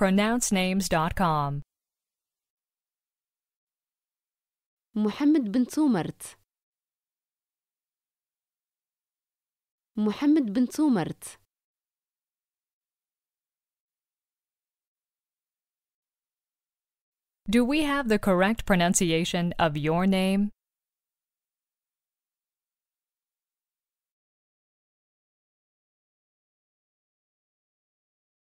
pronouncenames.com. Muhammad bin تومرت Muhammad bin تومرت Do we have the correct pronunciation of your name?